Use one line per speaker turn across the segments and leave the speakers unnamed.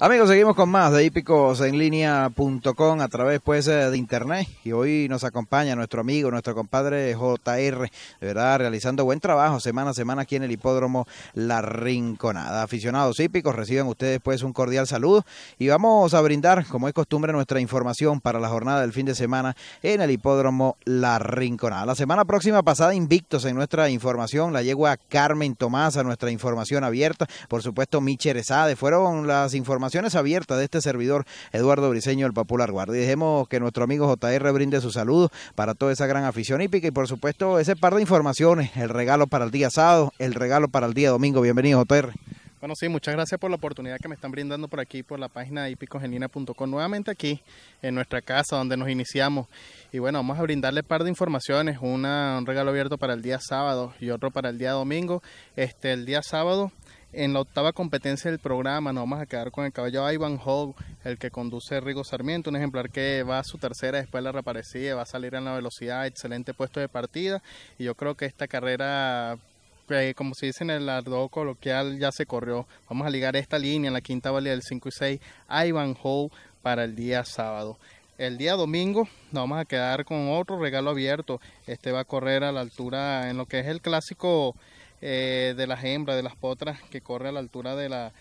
Amigos, seguimos con más de línea.com a través pues eh, de internet y hoy nos acompaña nuestro amigo, nuestro compadre JR, de verdad realizando buen trabajo semana a semana aquí en el hipódromo La Rinconada. Aficionados hípicos, reciben ustedes pues un cordial saludo y vamos a brindar, como es costumbre, nuestra información para la jornada del fin de semana en el hipódromo La Rinconada. La semana próxima pasada invictos en nuestra información, la yegua Carmen Tomás a nuestra información abierta, por supuesto Sade, fueron las informaciones informaciones abiertas de este servidor Eduardo Briseño, el Popular Guardia. Dejemos que nuestro amigo JR brinde su saludo para toda esa gran afición hípica y por supuesto ese par de informaciones, el regalo para el día sábado, el regalo para el día domingo. Bienvenido JR.
Bueno, sí, muchas gracias por la oportunidad que me están brindando por aquí, por la página hipicogenina.com, nuevamente aquí en nuestra casa donde nos iniciamos. Y bueno, vamos a brindarle un par de informaciones, una, un regalo abierto para el día sábado y otro para el día domingo. Este, el día sábado en la octava competencia del programa nos vamos a quedar con el caballo Ivan Hogg, el que conduce Rigo Sarmiento, un ejemplar que va a su tercera después la reaparecida, va a salir en la velocidad, excelente puesto de partida y yo creo que esta carrera eh, como se dice en el ardo coloquial ya se corrió. Vamos a ligar esta línea en la quinta valía del 5 y 6 Ivan Hogg para el día sábado. El día domingo nos vamos a quedar con otro regalo abierto. Este va a correr a la altura en lo que es el clásico eh, de las hembras, de las potras, que corre a la altura de la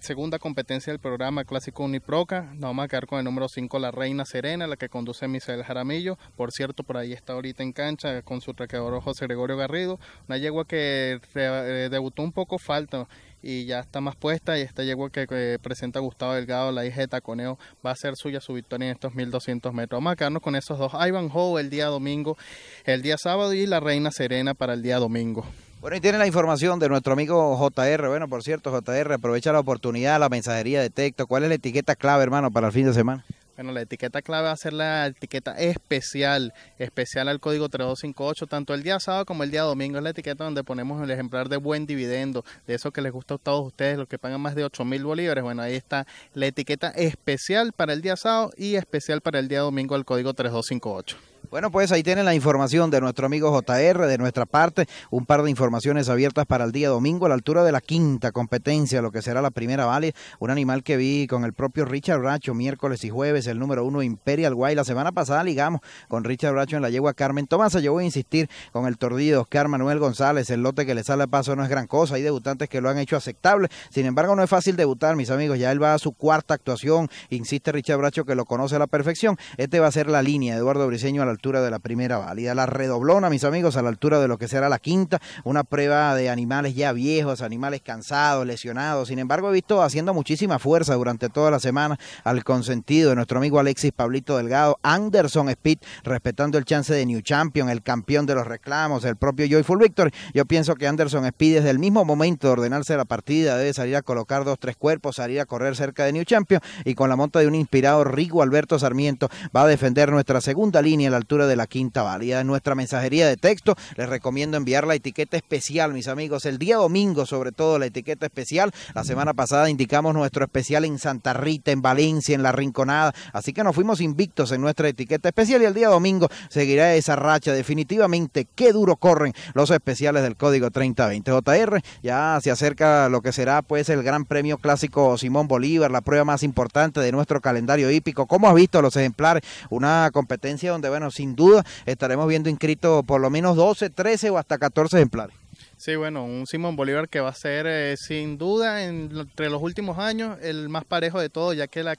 segunda competencia del programa Clásico Uniproca. Nos vamos a quedar con el número 5, la Reina Serena, la que conduce Misael Jaramillo. Por cierto, por ahí está ahorita en cancha con su traqueador José Gregorio Garrido. Una yegua que eh, debutó un poco falta y ya está más puesta. Y esta yegua que, eh, presenta Gustavo Delgado, la hija de Taconeo, va a ser suya su victoria en estos 1200 metros. Vamos a quedarnos con esos dos: Ivan Ho el día domingo, el día sábado y la Reina Serena para el día domingo.
Bueno, y tiene la información de nuestro amigo JR. Bueno, por cierto, JR, aprovecha la oportunidad, la mensajería de texto. ¿Cuál es la etiqueta clave, hermano, para el fin de semana?
Bueno, la etiqueta clave va a ser la etiqueta especial, especial al código 3258, tanto el día sábado como el día domingo. Es la etiqueta donde ponemos el ejemplar de buen dividendo, de eso que les gusta a todos ustedes, los que pagan más de 8 mil bolívares. Bueno, ahí está la etiqueta especial para el día sábado y especial para el día domingo al código 3258.
Bueno, pues ahí tienen la información de nuestro amigo JR, de nuestra parte, un par de informaciones abiertas para el día domingo a la altura de la quinta competencia, lo que será la primera Vale, un animal que vi con el propio Richard Bracho miércoles y jueves, el número uno Imperial Guay. La semana pasada ligamos con Richard Bracho en la yegua Carmen Tomasa. Yo voy a insistir con el tordido Oscar Manuel González, el lote que le sale a paso no es gran cosa, hay debutantes que lo han hecho aceptable, sin embargo no es fácil debutar, mis amigos, ya él va a su cuarta actuación, insiste Richard Bracho que lo conoce a la perfección, este va a ser la línea, Eduardo Briseño a la altura de la primera válida. La redoblona, mis amigos, a la altura de lo que será la quinta, una prueba de animales ya viejos, animales cansados, lesionados. Sin embargo, he visto haciendo muchísima fuerza durante toda la semana al consentido de nuestro amigo Alexis Pablito Delgado, Anderson Speed, respetando el chance de New Champion, el campeón de los reclamos, el propio Joyful Victor. Yo pienso que Anderson Speed desde el mismo momento de ordenarse la partida debe salir a colocar dos, tres cuerpos, salir a correr cerca de New Champion y con la monta de un inspirado Rigo Alberto Sarmiento va a defender nuestra segunda línea la de la quinta válida en nuestra mensajería de texto. Les recomiendo enviar la etiqueta especial, mis amigos, el día domingo sobre todo la etiqueta especial. La semana pasada indicamos nuestro especial en Santa Rita, en Valencia, en La Rinconada, así que nos fuimos invictos en nuestra etiqueta especial y el día domingo seguirá esa racha. Definitivamente, qué duro corren los especiales del Código 3020. JR, ya se acerca lo que será pues el Gran Premio Clásico Simón Bolívar, la prueba más importante de nuestro calendario hípico. como has visto los ejemplares? Una competencia donde, bueno, sí sin duda estaremos viendo inscrito por lo menos 12, 13 o hasta 14 ejemplares.
Sí, bueno, un Simón Bolívar que va a ser eh, sin duda entre los últimos años el más parejo de todos ya que la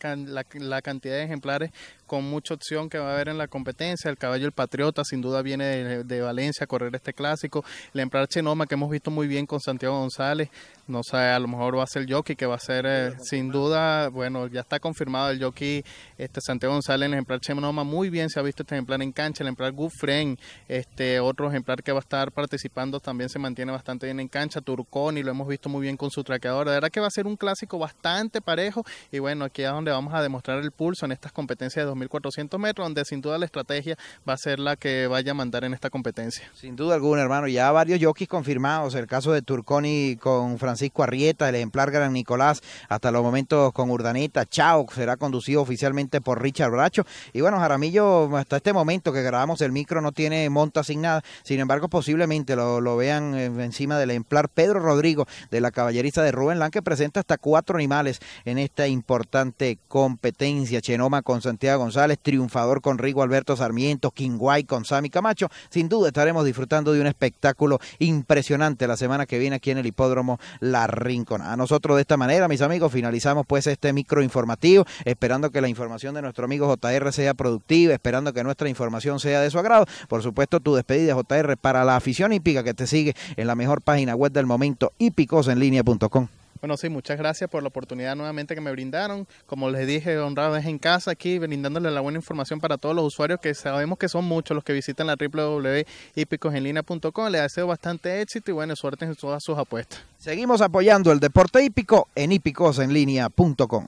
cantidad de ejemplares con mucha opción que va a haber en la competencia. El caballo El Patriota, sin duda, viene de, Valencia a correr este clásico. El Emprar Chenoma, que hemos visto muy bien con Santiago González. No sé, a lo mejor va a ser el jockey, que va a ser, eh, sin duda, bueno, ya está confirmado el jockey este, Santiago González en el Emprar Chenoma. Muy bien se ha visto este ejemplar en cancha. El Emprar Gufren, este, otro ejemplar que va a estar participando, también se mantiene bastante bien en cancha. Turconi, lo hemos visto muy bien con su traqueador... De verdad que va a ser un clásico bastante parejo. Y bueno, aquí es donde vamos a demostrar el pulso en estas competencias de 400 metros, donde sin duda la estrategia va a ser la que vaya a mandar en esta competencia. Sin duda alguna,
hermano. Ya varios jockeys confirmados. El caso de Turconi con Francisco Arrieta, el ejemplar Gran Nicolás, hasta los momentos con Urdaneta. Chao será conducido oficialmente por Richard Bracho. Y bueno, Jaramillo, hasta este momento que grabamos el micro, no tiene monta asignada. Sin embargo, posiblemente lo, vean encima del ejemplar Pedro Rodrigo de la caballeriza de Rubén Lan, que presenta hasta cuatro animales en esta importante competencia. Chenoma con Santiago González, triunfador con Rigo Alberto Sarmiento, Kingway con Sami Camacho. Sin duda estaremos disfrutando de un espectáculo impresionante la semana que viene aquí en el hipódromo La Rincona. A nosotros de esta manera, mis amigos, finalizamos pues este micro informativo, esperando que la información de nuestro amigo JR sea productiva, esperando que nuestra información sea de su agrado. Por supuesto, tu despedida, JR, para la afición hípica que te sigue en la mejor página web del momento, hípicosenlinea.com.
Bueno, sí, muchas gracias por la oportunidad nuevamente que me brindaron. Como les dije, honrado es en casa aquí, brindándole la buena información para todos los usuarios que sabemos que son muchos los que visitan la www.hipicosenlinea.com. Les deseo bastante éxito y buena suerte en todas sus apuestas.
Seguimos apoyando el deporte hípico en hipicosenlinea.com.